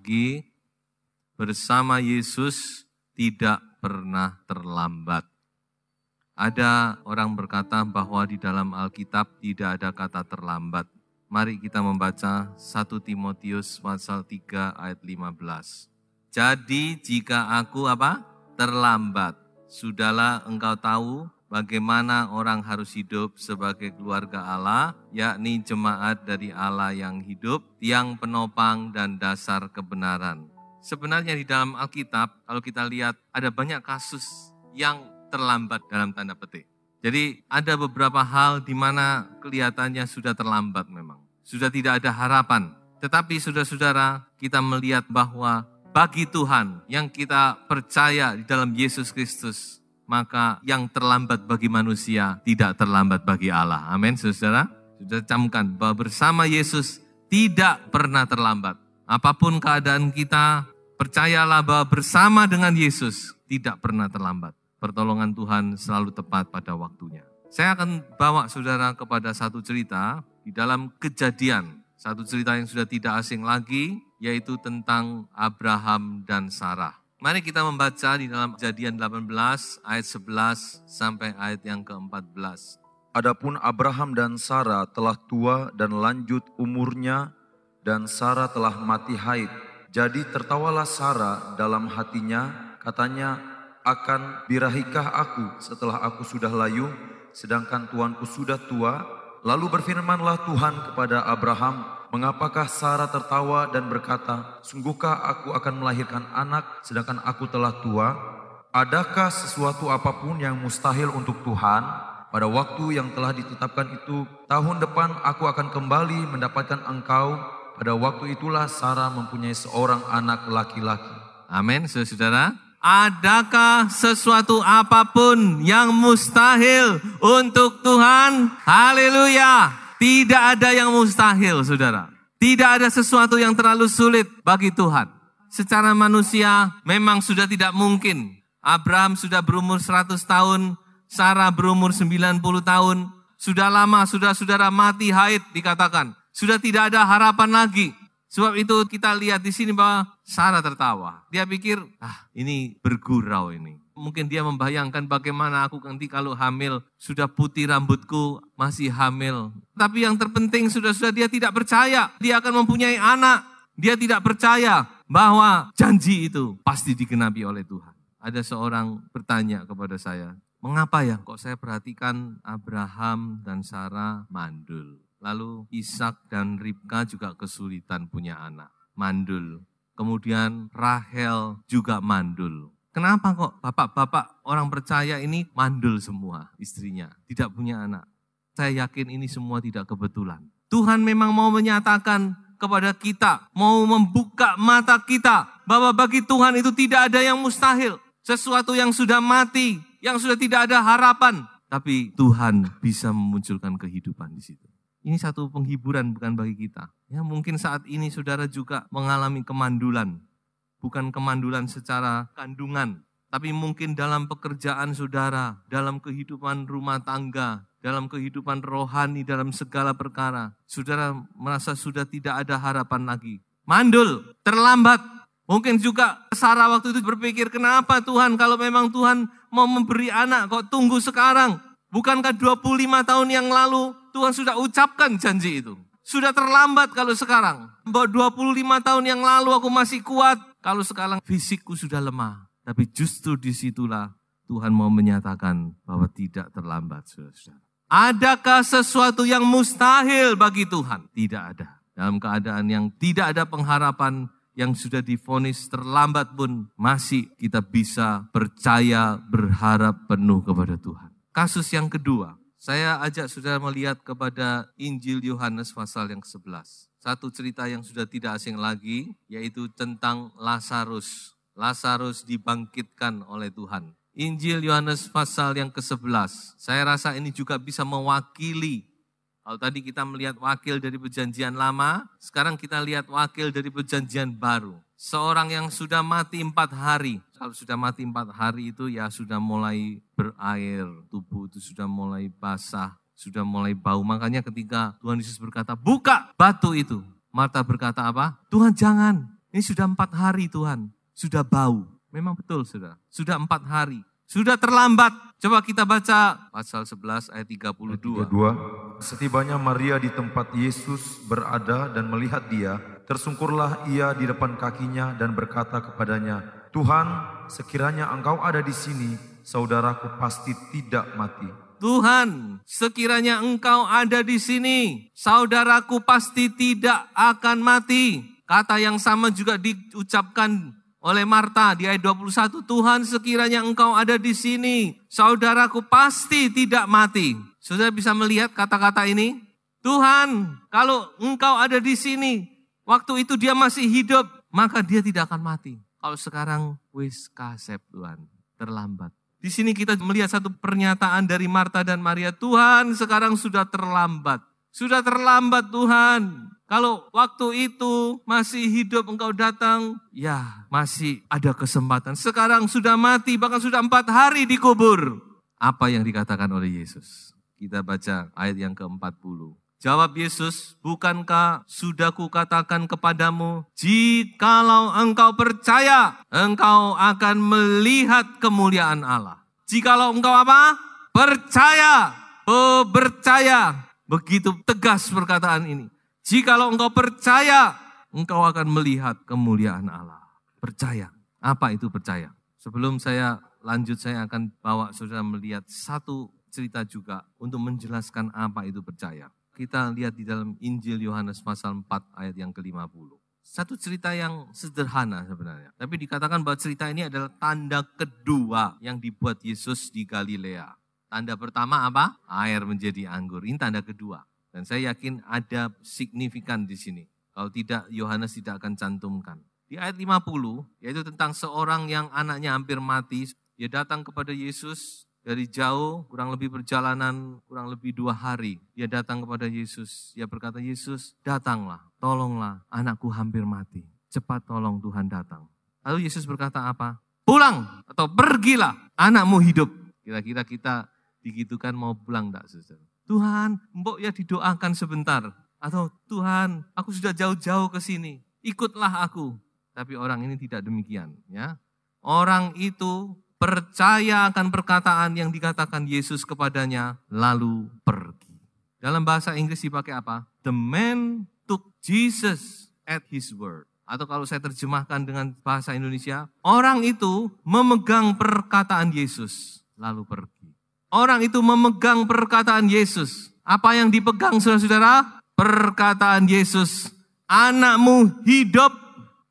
pagi bersama Yesus tidak pernah terlambat. Ada orang berkata bahwa di dalam Alkitab tidak ada kata terlambat. Mari kita membaca 1 Timotius pasal 3 ayat 15. Jadi jika aku apa? terlambat, sudahlah engkau tahu bagaimana orang harus hidup sebagai keluarga Allah, yakni jemaat dari Allah yang hidup, yang penopang dan dasar kebenaran. Sebenarnya di dalam Alkitab, kalau kita lihat ada banyak kasus yang terlambat dalam tanda petik. Jadi ada beberapa hal di mana kelihatannya sudah terlambat memang. Sudah tidak ada harapan. Tetapi saudara-saudara, kita melihat bahwa bagi Tuhan yang kita percaya di dalam Yesus Kristus, maka yang terlambat bagi manusia tidak terlambat bagi Allah. Amin, saudara. Sudah camkan bahwa bersama Yesus tidak pernah terlambat. Apapun keadaan kita, percayalah bahwa bersama dengan Yesus tidak pernah terlambat. Pertolongan Tuhan selalu tepat pada waktunya. Saya akan bawa saudara kepada satu cerita di dalam kejadian. Satu cerita yang sudah tidak asing lagi, yaitu tentang Abraham dan Sarah. Mari kita membaca di dalam Kejadian 18 ayat 11 sampai ayat yang ke-14. Adapun Abraham dan Sarah telah tua dan lanjut umurnya dan Sarah telah mati haid. Jadi tertawalah Sarah dalam hatinya, katanya, akan birahikah aku setelah aku sudah layu, sedangkan tuanku sudah tua? Lalu berfirmanlah Tuhan kepada Abraham, Mengapakah Sarah tertawa dan berkata, Sungguhkah aku akan melahirkan anak sedangkan aku telah tua? Adakah sesuatu apapun yang mustahil untuk Tuhan? Pada waktu yang telah ditetapkan itu, tahun depan aku akan kembali mendapatkan engkau. Pada waktu itulah Sarah mempunyai seorang anak laki-laki. Amin, saudara-saudara. Adakah sesuatu apapun yang mustahil untuk Tuhan? Haleluya. Tidak ada yang mustahil, saudara. Tidak ada sesuatu yang terlalu sulit bagi Tuhan. Secara manusia memang sudah tidak mungkin. Abraham sudah berumur 100 tahun, Sarah berumur 90 tahun. Sudah lama, sudah saudara mati haid dikatakan. Sudah tidak ada harapan lagi. Sebab itu kita lihat di sini bahwa Sarah tertawa. Dia pikir, ah ini bergurau ini. Mungkin dia membayangkan bagaimana aku nanti kalau hamil, sudah putih rambutku, masih hamil. Tapi yang terpenting sudah-sudah dia tidak percaya, dia akan mempunyai anak. Dia tidak percaya bahwa janji itu pasti digenapi oleh Tuhan. Ada seorang bertanya kepada saya, mengapa ya kok saya perhatikan Abraham dan Sarah mandul. Lalu Ishak dan Ribka juga kesulitan punya anak, mandul. Kemudian Rahel juga mandul. Kenapa kok bapak-bapak orang percaya ini mandul semua istrinya, tidak punya anak. Saya yakin ini semua tidak kebetulan. Tuhan memang mau menyatakan kepada kita, mau membuka mata kita bahwa bagi Tuhan itu tidak ada yang mustahil. Sesuatu yang sudah mati, yang sudah tidak ada harapan. Tapi Tuhan bisa memunculkan kehidupan di situ. Ini satu penghiburan bukan bagi kita. Ya mungkin saat ini saudara juga mengalami kemandulan bukan kemandulan secara kandungan, tapi mungkin dalam pekerjaan saudara, dalam kehidupan rumah tangga, dalam kehidupan rohani, dalam segala perkara, saudara merasa sudah tidak ada harapan lagi. Mandul, terlambat. Mungkin juga Sarah waktu itu berpikir, kenapa Tuhan kalau memang Tuhan mau memberi anak, kok tunggu sekarang? Bukankah 25 tahun yang lalu Tuhan sudah ucapkan janji itu? Sudah terlambat kalau sekarang. Bahwa 25 tahun yang lalu aku masih kuat, kalau sekarang fisikku sudah lemah, tapi justru disitulah Tuhan mau menyatakan bahwa tidak terlambat, saudara Adakah sesuatu yang mustahil bagi Tuhan? Tidak ada. Dalam keadaan yang tidak ada pengharapan, yang sudah difonis terlambat pun masih kita bisa percaya, berharap penuh kepada Tuhan. Kasus yang kedua, saya ajak saudara melihat kepada Injil Yohanes pasal yang ke-11 satu cerita yang sudah tidak asing lagi, yaitu tentang Lazarus. Lazarus dibangkitkan oleh Tuhan. Injil Yohanes pasal yang ke-11. Saya rasa ini juga bisa mewakili. Kalau tadi kita melihat wakil dari perjanjian lama, sekarang kita lihat wakil dari perjanjian baru. Seorang yang sudah mati empat hari. Kalau sudah mati empat hari itu ya sudah mulai berair, tubuh itu sudah mulai basah, sudah mulai bau. Makanya ketika Tuhan Yesus berkata, buka batu itu. Marta berkata apa? Tuhan jangan, ini sudah empat hari Tuhan, sudah bau. Memang betul sudah, sudah empat hari. Sudah terlambat. Coba kita baca pasal 11 ayat 32. 32. Setibanya Maria di tempat Yesus berada dan melihat dia, tersungkurlah ia di depan kakinya dan berkata kepadanya, Tuhan, sekiranya engkau ada di sini, saudaraku pasti tidak mati. Tuhan, sekiranya engkau ada di sini, saudaraku pasti tidak akan mati. Kata yang sama juga diucapkan oleh Marta di ayat 21, Tuhan sekiranya engkau ada di sini, saudaraku pasti tidak mati. Saudara bisa melihat kata-kata ini? Tuhan, kalau engkau ada di sini, waktu itu dia masih hidup, maka dia tidak akan mati. Kalau sekarang, wis kasep Tuhan, terlambat. Di sini kita melihat satu pernyataan dari Marta dan Maria, Tuhan sekarang sudah terlambat. Sudah terlambat Tuhan. Kalau waktu itu masih hidup engkau datang, ya masih ada kesempatan. Sekarang sudah mati, bahkan sudah empat hari dikubur. Apa yang dikatakan oleh Yesus? Kita baca ayat yang ke-40. Jawab Yesus, bukankah sudah kukatakan kepadamu, jikalau engkau percaya, engkau akan melihat kemuliaan Allah. Jikalau engkau apa? Percaya, oh percaya. Begitu tegas perkataan ini. Jikalau engkau percaya, engkau akan melihat kemuliaan Allah. Percaya. Apa itu percaya? Sebelum saya lanjut, saya akan bawa saudara melihat satu cerita juga untuk menjelaskan apa itu percaya kita lihat di dalam Injil Yohanes pasal 4 ayat yang ke-50. Satu cerita yang sederhana sebenarnya. Tapi dikatakan bahwa cerita ini adalah tanda kedua yang dibuat Yesus di Galilea. Tanda pertama apa? Air menjadi anggur. Ini tanda kedua. Dan saya yakin ada signifikan di sini. Kalau tidak, Yohanes tidak akan cantumkan. Di ayat 50, yaitu tentang seorang yang anaknya hampir mati, dia datang kepada Yesus, dari jauh, kurang lebih perjalanan, kurang lebih dua hari, dia datang kepada Yesus. Dia berkata, Yesus, datanglah, tolonglah, anakku hampir mati. Cepat tolong Tuhan datang. Lalu Yesus berkata apa? Pulang atau pergilah, anakmu hidup. Kira-kira kita digitukan mau pulang enggak, saudara? Tuhan, mbok ya didoakan sebentar. Atau Tuhan, aku sudah jauh-jauh ke sini, ikutlah aku. Tapi orang ini tidak demikian. ya. Orang itu percaya akan perkataan yang dikatakan Yesus kepadanya, lalu pergi. Dalam bahasa Inggris dipakai apa? The man took Jesus at his word. Atau kalau saya terjemahkan dengan bahasa Indonesia, orang itu memegang perkataan Yesus, lalu pergi. Orang itu memegang perkataan Yesus. Apa yang dipegang saudara-saudara? Perkataan Yesus, anakmu hidup.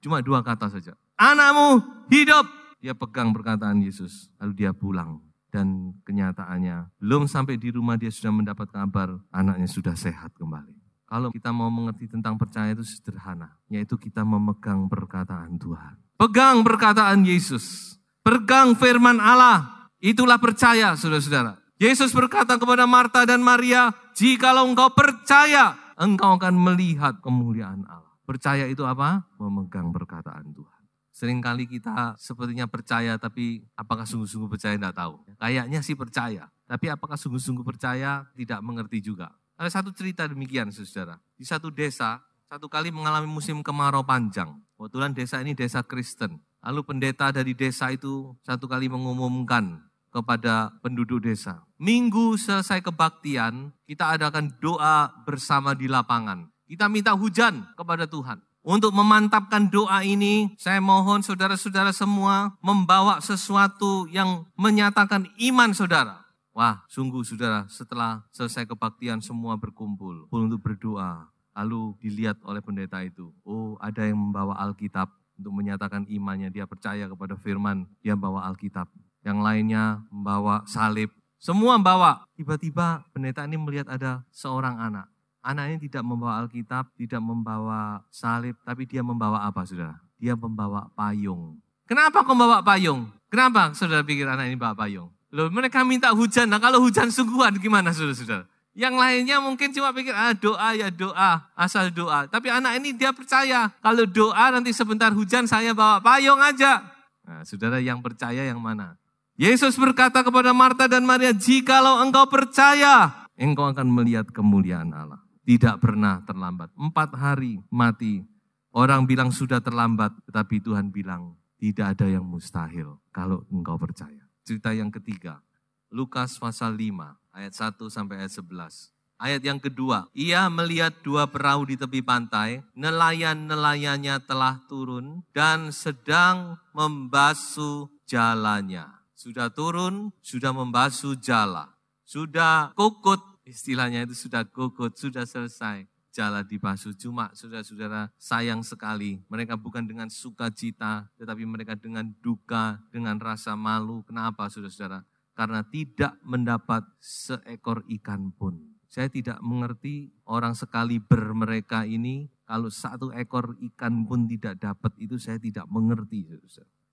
Cuma dua kata saja. Anakmu hidup dia pegang perkataan Yesus, lalu dia pulang. Dan kenyataannya, belum sampai di rumah dia sudah mendapat kabar anaknya sudah sehat kembali. Kalau kita mau mengerti tentang percaya itu sederhana, yaitu kita memegang perkataan Tuhan. Pegang perkataan Yesus, pegang firman Allah, itulah percaya saudara-saudara. Yesus berkata kepada Marta dan Maria, jikalau engkau percaya, engkau akan melihat kemuliaan Allah. Percaya itu apa? Memegang perkataan Tuhan. Seringkali kita sepertinya percaya, tapi apakah sungguh-sungguh percaya tidak tahu. Kayaknya sih percaya, tapi apakah sungguh-sungguh percaya tidak mengerti juga. Ada satu cerita demikian, saudara. Di satu desa, satu kali mengalami musim kemarau panjang. Kebetulan desa ini desa Kristen. Lalu pendeta dari desa itu satu kali mengumumkan kepada penduduk desa. Minggu selesai kebaktian, kita adakan doa bersama di lapangan. Kita minta hujan kepada Tuhan. Untuk memantapkan doa ini, saya mohon saudara-saudara semua membawa sesuatu yang menyatakan iman saudara. Wah, sungguh saudara, setelah selesai kebaktian semua berkumpul untuk berdoa. Lalu dilihat oleh pendeta itu, oh ada yang membawa Alkitab untuk menyatakan imannya, dia percaya kepada firman, dia membawa Alkitab. Yang lainnya membawa salib, semua membawa. Tiba-tiba pendeta ini melihat ada seorang anak Anak ini tidak membawa Alkitab, tidak membawa salib, tapi dia membawa apa saudara? Dia membawa payung. Kenapa kau membawa payung? Kenapa saudara pikir anak ini bawa payung? Loh, mereka minta hujan. Nah, kalau hujan sungguhan gimana saudara-saudara? Yang lainnya mungkin cuma pikir, ah doa ya doa, asal doa. Tapi anak ini dia percaya, kalau doa nanti sebentar hujan saya bawa payung aja. Nah, saudara yang percaya yang mana? Yesus berkata kepada Marta dan Maria, jikalau engkau percaya, engkau akan melihat kemuliaan Allah tidak pernah terlambat. Empat hari mati. Orang bilang sudah terlambat, tetapi Tuhan bilang tidak ada yang mustahil kalau engkau percaya. Cerita yang ketiga, Lukas pasal 5 ayat 1 sampai ayat 11. Ayat yang kedua, ia melihat dua perahu di tepi pantai, nelayan-nelayannya telah turun dan sedang membasuh jalannya. Sudah turun, sudah membasuh jala, sudah kukut istilahnya itu sudah gogot, sudah selesai. jalan dibasuh. Cuma saudara-saudara sayang sekali. Mereka bukan dengan sukacita, tetapi mereka dengan duka, dengan rasa malu. Kenapa saudara-saudara? Karena tidak mendapat seekor ikan pun. Saya tidak mengerti orang sekali bermereka ini kalau satu ekor ikan pun tidak dapat itu saya tidak mengerti.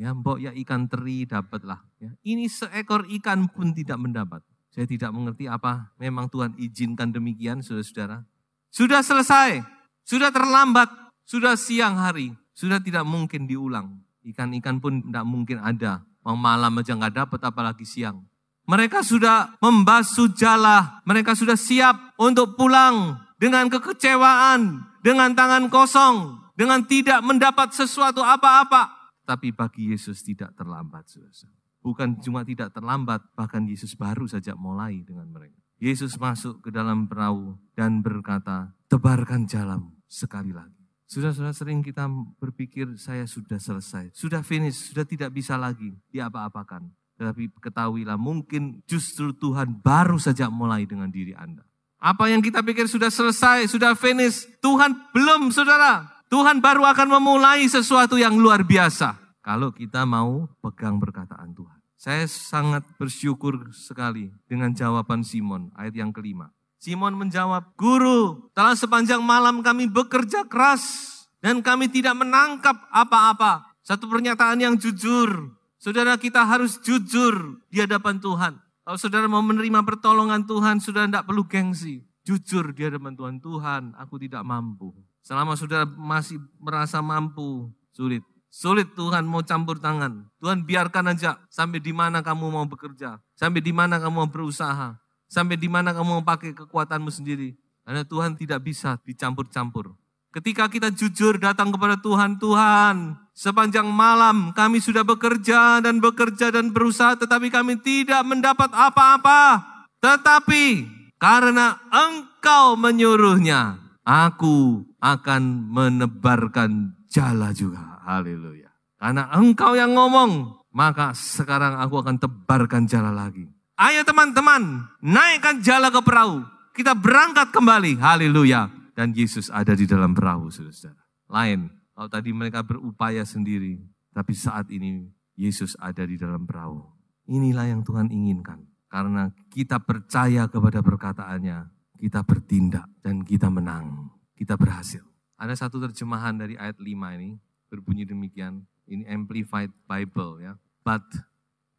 Ya, mbok ya ikan teri dapatlah. Ya. Ini seekor ikan pun tidak mendapat. Saya tidak mengerti apa memang Tuhan izinkan demikian, saudara-saudara. Sudah selesai, sudah terlambat, sudah siang hari, sudah tidak mungkin diulang. Ikan-ikan pun tidak mungkin ada. Mau malam aja nggak dapat, apalagi siang. Mereka sudah membasuh jala, mereka sudah siap untuk pulang dengan kekecewaan, dengan tangan kosong, dengan tidak mendapat sesuatu apa-apa. Tapi bagi Yesus tidak terlambat, saudara Bukan cuma tidak terlambat, bahkan Yesus baru saja mulai dengan mereka. Yesus masuk ke dalam perahu dan berkata, tebarkan jalan sekali lagi. Sudah-sudah sering kita berpikir saya sudah selesai, sudah finish, sudah tidak bisa lagi diapa-apakan. Tetapi ketahuilah mungkin justru Tuhan baru saja mulai dengan diri Anda. Apa yang kita pikir sudah selesai, sudah finish, Tuhan belum saudara. Tuhan baru akan memulai sesuatu yang luar biasa kalau kita mau pegang perkataan Tuhan. Saya sangat bersyukur sekali dengan jawaban Simon, ayat yang kelima. Simon menjawab, Guru, telah sepanjang malam kami bekerja keras dan kami tidak menangkap apa-apa. Satu pernyataan yang jujur. Saudara kita harus jujur di hadapan Tuhan. Kalau saudara mau menerima pertolongan Tuhan, saudara tidak perlu gengsi. Jujur di hadapan Tuhan, Tuhan, aku tidak mampu. Selama saudara masih merasa mampu, sulit. Sulit Tuhan mau campur tangan. Tuhan biarkan aja sampai di mana kamu mau bekerja, sampai di mana kamu mau berusaha, sampai di mana kamu mau pakai kekuatanmu sendiri. Karena Tuhan tidak bisa dicampur-campur. Ketika kita jujur datang kepada Tuhan, Tuhan, sepanjang malam kami sudah bekerja dan bekerja dan berusaha, tetapi kami tidak mendapat apa-apa. Tetapi karena engkau menyuruhnya, aku akan menebarkan jala juga. Haleluya. Karena engkau yang ngomong, maka sekarang aku akan tebarkan jala lagi. Ayo teman-teman, naikkan jala ke perahu. Kita berangkat kembali. Haleluya. Dan Yesus ada di dalam perahu, saudara-saudara. Lain, kalau tadi mereka berupaya sendiri, tapi saat ini Yesus ada di dalam perahu. Inilah yang Tuhan inginkan. Karena kita percaya kepada perkataannya, kita bertindak dan kita menang. Kita berhasil. Ada satu terjemahan dari ayat 5 ini, berbunyi demikian. Ini Amplified Bible ya. But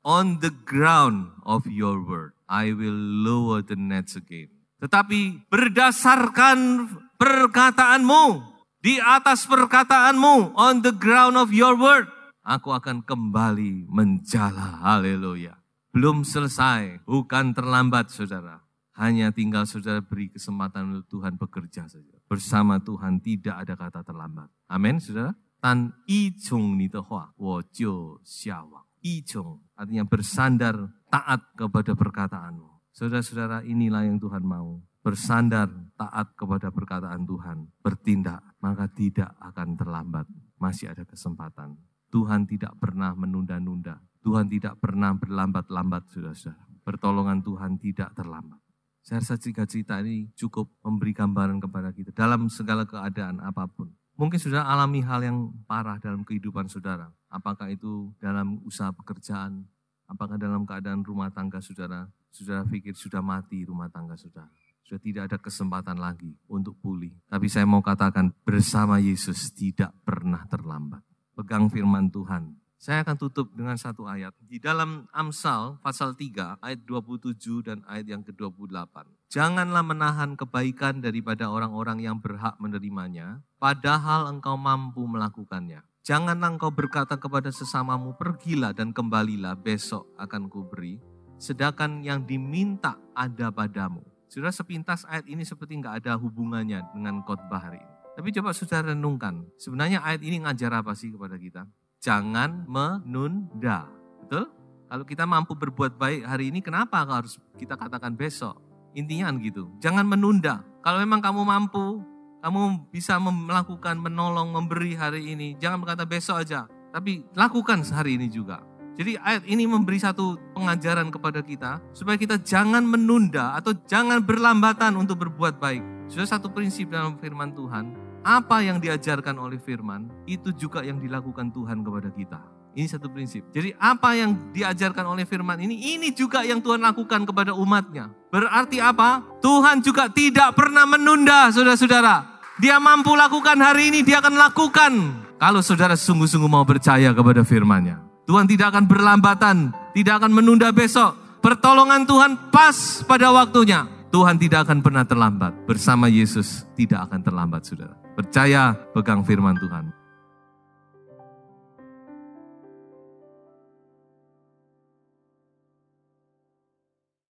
on the ground of your word, I will lower the nets again. Tetapi berdasarkan perkataanmu, di atas perkataanmu, on the ground of your word, aku akan kembali menjala. Haleluya. Belum selesai, bukan terlambat saudara. Hanya tinggal saudara beri kesempatan untuk Tuhan bekerja saja. Bersama Tuhan tidak ada kata terlambat. Amin saudara tan artinya bersandar taat kepada perkataanmu. Saudara-saudara inilah yang Tuhan mau. Bersandar taat kepada perkataan Tuhan, bertindak, maka tidak akan terlambat. Masih ada kesempatan. Tuhan tidak pernah menunda-nunda. Tuhan tidak pernah berlambat-lambat, saudara-saudara. Pertolongan Tuhan tidak terlambat. Saya rasa cerita-cerita ini cukup memberi gambaran kepada kita dalam segala keadaan apapun Mungkin sudah alami hal yang parah dalam kehidupan saudara. Apakah itu dalam usaha pekerjaan, apakah dalam keadaan rumah tangga saudara, saudara pikir sudah mati rumah tangga saudara. Sudah tidak ada kesempatan lagi untuk pulih. Tapi saya mau katakan bersama Yesus tidak pernah terlambat. Pegang firman Tuhan, saya akan tutup dengan satu ayat. Di dalam Amsal pasal 3 ayat 27 dan ayat yang ke-28. Janganlah menahan kebaikan daripada orang-orang yang berhak menerimanya, padahal engkau mampu melakukannya. Jangan engkau berkata kepada sesamamu, pergilah dan kembalilah, besok akan kuberi. Sedangkan yang diminta ada padamu. Sudah sepintas ayat ini seperti nggak ada hubungannya dengan khotbah hari ini. Tapi coba saudara renungkan, sebenarnya ayat ini ngajar apa sih kepada kita? jangan menunda. Betul? Kalau kita mampu berbuat baik hari ini, kenapa harus kita katakan besok? Intinya gitu. Jangan menunda. Kalau memang kamu mampu, kamu bisa melakukan, menolong, memberi hari ini. Jangan berkata besok aja, tapi lakukan sehari ini juga. Jadi ayat ini memberi satu pengajaran kepada kita supaya kita jangan menunda atau jangan berlambatan untuk berbuat baik. Sudah satu prinsip dalam firman Tuhan, apa yang diajarkan oleh firman itu juga yang dilakukan Tuhan kepada kita. Ini satu prinsip. Jadi apa yang diajarkan oleh firman ini, ini juga yang Tuhan lakukan kepada umatnya. Berarti apa? Tuhan juga tidak pernah menunda, saudara-saudara. Dia mampu lakukan hari ini, dia akan lakukan. Kalau saudara sungguh-sungguh mau percaya kepada firmannya. Tuhan tidak akan berlambatan, tidak akan menunda besok. Pertolongan Tuhan pas pada waktunya. Tuhan tidak akan pernah terlambat. Bersama Yesus tidak akan terlambat, saudara. Percaya, pegang firman Tuhan.